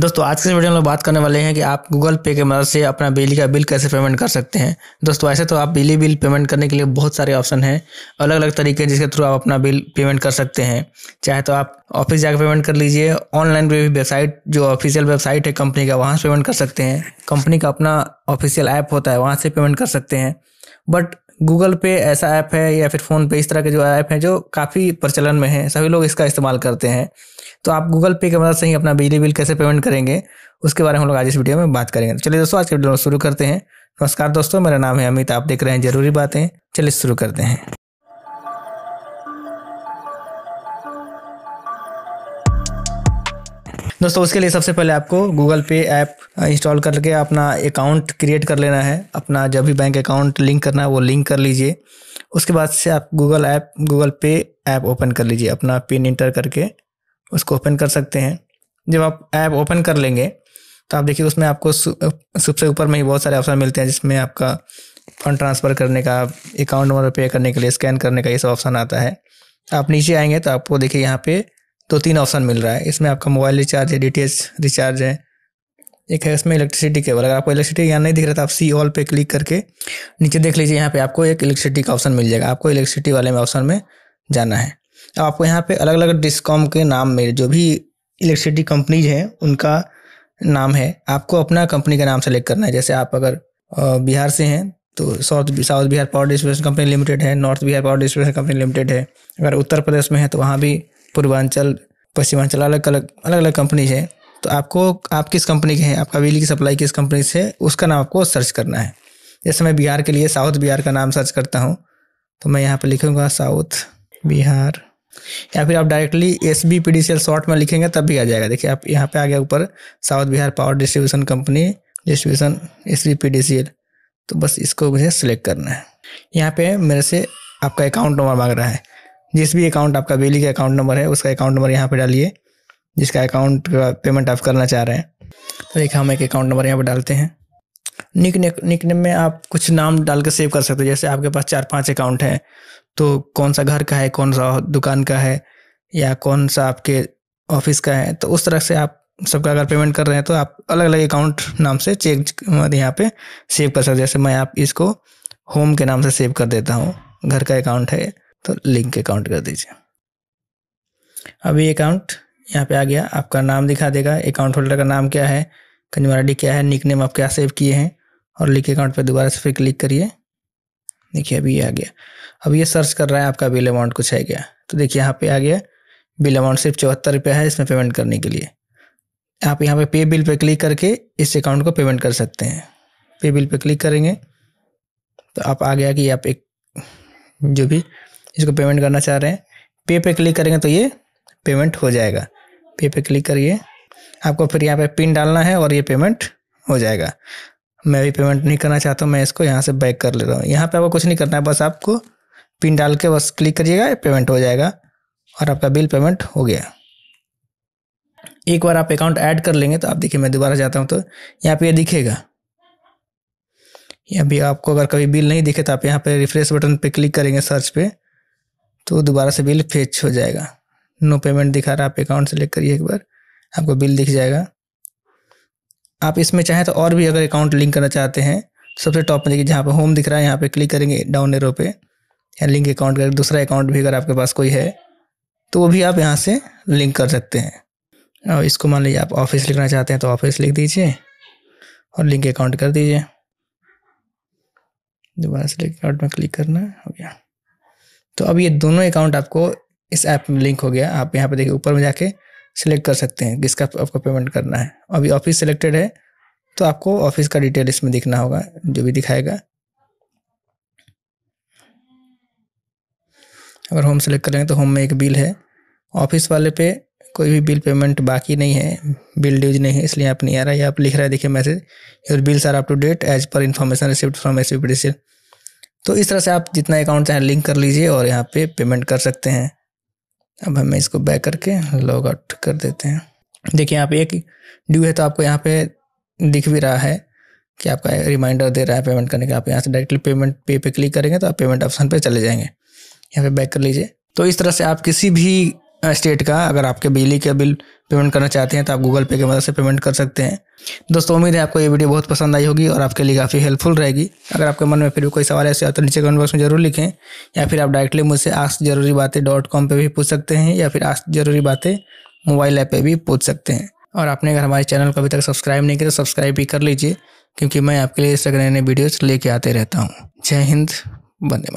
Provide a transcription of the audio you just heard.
दोस्तों आज के वीडियो में बात करने वाले हैं कि आप गूगल पे के मदद से अपना बिजली का बिल कैसे पेमेंट कर सकते हैं दोस्तों ऐसे तो आप बिजली बिल पेमेंट करने के लिए बहुत सारे ऑप्शन हैं अलग अलग तरीके जिसके थ्रू आप अपना बिल पेमेंट कर सकते हैं चाहे तो आप ऑफिस जाकर पेमेंट कर लीजिए ऑनलाइन भी वेबसाइट जो ऑफिशियल वेबसाइट है कंपनी का वहाँ से पेमेंट कर सकते हैं कंपनी का अपना ऑफिशियल ऐप होता है वहाँ से पेमेंट कर सकते हैं बट गूगल पे ऐसा ऐप है या फिर फ़ोन पे इस तरह के जो ऐप हैं जो काफ़ी प्रचलन में हैं सभी लोग इसका इस्तेमाल करते हैं तो आप गूगल पे की मदद से ही अपना बिजली बिल कैसे पेमेंट करेंगे उसके बारे में हम लोग आज इस वीडियो में बात करेंगे चलिए दोस्तों आज के वीडियो शुरू करते हैं नमस्कार दोस्तों मेरा नाम है अमित आप देख रहे हैं ज़रूरी बातें चलिए शुरू करते हैं दोस्तों उसके लिए सबसे पहले आपको गूगल पे ऐप इंस्टॉल करके अपना अकाउंट क्रिएट कर लेना है अपना जब भी बैंक अकाउंट लिंक करना है वो लिंक कर लीजिए उसके बाद से आप Google app Google Pay app open कर लीजिए अपना पिन इंटर करके उसको ओपन कर सकते हैं जब आप ऐप ओपन कर लेंगे तो आप देखिए उसमें आपको सबसे ऊपर में ही बहुत सारे ऑप्शन मिलते हैं जिसमें आपका फंड ट्रांसफ़र करने का अकाउंट नंबर पे करने के लिए स्कैन करने का ये सब ऑप्शन आता है आप नीचे आएंगे तो आपको देखिए यहाँ पे दो तीन ऑप्शन मिल रहा है इसमें आपका मोबाइल रिचार्ज है डी रिचार्ज है एक है इसमें इलेक्ट्रिसिटी केबल अगर आपको इलेक्ट्रिसिटी यहाँ नहीं दिख रहा था तो आप सी ऑल पे क्लिक करके नीचे देख लीजिए यहाँ पे आपको एक इलेक्ट्रिसिटी का ऑप्शन मिल जाएगा आपको इलेक्ट्रिसिटी वाले में ऑप्शन में जाना है अब आपको यहाँ पे अलग अलग डिस्कॉम के नाम में जो भी इलेक्ट्रिसिटी कंपनीज हैं उनका नाम है आपको अपना कंपनी का नाम सेलेक्ट करना है जैसे आप अगर बिहार से हैं तो South South Bihar power distribution company limited है North Bihar power distribution company limited है अगर उत्तर प्रदेश में है तो वहाँ भी पूर्वांचल पश्चिमांचल अलग अलग अलग अलग कंपनीज हैं तो आपको आप किस कंपनी के हैं आपका बिजली की सप्लाई किस कंपनी से है उसका नाम आपको सर्च करना है जैसे मैं बिहार के लिए साउथ बिहार का नाम सर्च करता हूँ तो मैं यहाँ पर लिखूँगा साउथ बिहार या फिर आप directly S B P D C L short में लिखेंगे तब भी आ जाएगा देखिए आप यहाँ पे आ गया ऊपर South Bihar power distribution company distribution S B P D C L तो बस इसको मुझे सेलेक्ट करना है यहाँ पे मेरे से आपका अकाउंट नंबर मांग रहा है जिस भी अकाउंट आपका बिजली का अकाउंट नंबर है उसका अकाउंट नंबर यहाँ पर डालिए जिसका अकाउंट का पेमेंट आप करना चाह रहे हैं तो एक हम एक अकाउंट नंबर यहाँ पर डालते हैं निक निक निक में आप कुछ नाम डाल के सेव कर सकते हो जैसे आपके पास चार पांच अकाउंट हैं तो कौन सा घर का है कौन सा दुकान का है या कौन सा आपके ऑफिस का है तो उस तरह से आप सबका अगर पेमेंट कर रहे हैं तो आप अलग अलग अकाउंट नाम से चेक यहाँ पे सेव कर सकते जैसे मैं आप इसको होम के नाम से सेव कर देता हूँ घर का अकाउंट है तो लिंक अकाउंट कर दीजिए अभी अकाउंट यहाँ पे आ गया आपका नाम दिखा देगा अकाउंट होल्डर का नाम क्या है कंज्यूमर आई क्या है निक नेम आप क्या सेव किए हैं और लिंक अकाउंट पर दोबारा से फिर क्लिक करिए देखिए अभी ये आ गया अब ये सर्च कर रहा है आपका बिल अमाउंट कुछ है क्या तो देखिए यहाँ पे आ गया बिल अमाउंट सिर्फ चौहत्तर रुपया है इसमें पेमेंट करने के लिए आप यहाँ पे पे बिल पे क्लिक करके इस अकाउंट को पेमेंट कर सकते हैं पे बिल पे क्लिक करेंगे तो आप आ गया कि आप एक जो भी इसको पेमेंट करना चाह रहे हैं पे पे क्लिक करेंगे तो ये पेमेंट हो जाएगा पे पे क्लिक करिए आपको फिर यहाँ पे पिन डालना है और ये पेमेंट हो जाएगा मैं भी पेमेंट नहीं करना चाहता हूँ मैं इसको यहाँ से बैक कर ले रहा हूँ यहाँ पे आपको कुछ नहीं करना है बस आपको पिन डाल के बस क्लिक करिएगा पेमेंट हो जाएगा और आपका बिल पेमेंट हो गया एक बार आप अकाउंट ऐड कर लेंगे तो आप देखिए मैं दोबारा जाता हूँ तो यहाँ पे ये यह दिखेगा यहाँ भी आपको अगर कभी बिल नहीं दिखे तो आप यहाँ पे रिफ्रेश बटन पे क्लिक करेंगे सर्च पे तो दोबारा से बिल फेच हो जाएगा नो पेमेंट दिखा रहा है आप अकाउंट सेलेक्ट करिए एक बार आपको बिल दिख जाएगा आप इसमें चाहें तो और भी अगर अकाउंट लिंक करना चाहते हैं तो सबसे टॉप में देखिए जहाँ पर होम दिख रहा है यहाँ पर क्लिक करेंगे डाउन एरो पे या लिंक अकाउंट कर दूसरा अकाउंट भी अगर आपके पास कोई है तो वो भी आप यहाँ से लिंक कर सकते हैं और इसको मान लीजिए आप ऑफिस लिखना चाहते हैं तो ऑफिस लिख दीजिए और लिंक अकाउंट कर दीजिए दोबारा से लिंक अकाउंट में क्लिक करना हो गया तो अब ये दोनों अकाउंट आपको इस ऐप में लिंक हो गया आप यहाँ पे देखिए ऊपर में जाके सिलेक्ट कर सकते हैं किसका आपको पेमेंट करना है अभी ऑफिस सिलेक्टेड है तो आपको ऑफिस का डिटेल इसमें दिखना होगा जो भी दिखाएगा अगर होम सेलेक्ट करेंगे तो होम में एक बिल है ऑफिस वाले पे कोई भी बिल पेमेंट बाकी नहीं है बिल ड्यूज नहीं है इसलिए आप नहीं आ रहा है आप लिख रहा है देखिए message your bills are up to date as per information receipt from S P तो इस तरह से आप जितना अकाउंट चाहें लिंक कर लीजिए और यहाँ पे पेमेंट कर सकते हैं अब हमें इसको बैक करके लॉग आउट कर देते हैं देखिए यहाँ पे एक ड्यू है तो आपको यहाँ पे दिख भी रहा है कि आपका रिमाइंडर दे रहा है पेमेंट करने का आप यहाँ से डायरेक्टली पेमेंट पे पे क्लिक करेंगे तो आप पेमेंट ऑप्शन पे चले जाएंगे यहाँ पे बैक कर लीजिए तो इस तरह से आप किसी भी स्टेट का अगर आपके बिजली का बिल पेमेंट करना चाहते हैं तो आप गूगल पे की मदद से पेमेंट कर सकते हैं दोस्तों उम्मीद है आपको ये वीडियो बहुत पसंद आई होगी और आपके लिए काफ़ी हेल्पफुल रहेगी अगर आपके मन में फिर भी कोई सवाल ऐसे तो नीचे कमेंट बॉक्स में जरूर लिखें या फिर आप डायरेक्टली मुझसे आज जरूरी बातें डॉट कॉम पर भी पूछ सकते हैं या फिर आज जरूरी बातें मोबाइल ऐप पर भी पूछ सकते हैं और आपने अगर हमारे चैनल को अभी तक सब्सक्राइब नहीं किया तो सब्सक्राइब भी कर लीजिए क्योंकि मैं आपके लिए इस तरह नए नए वीडियोज़ लेके आते रहता हूँ जय हिंद बंदे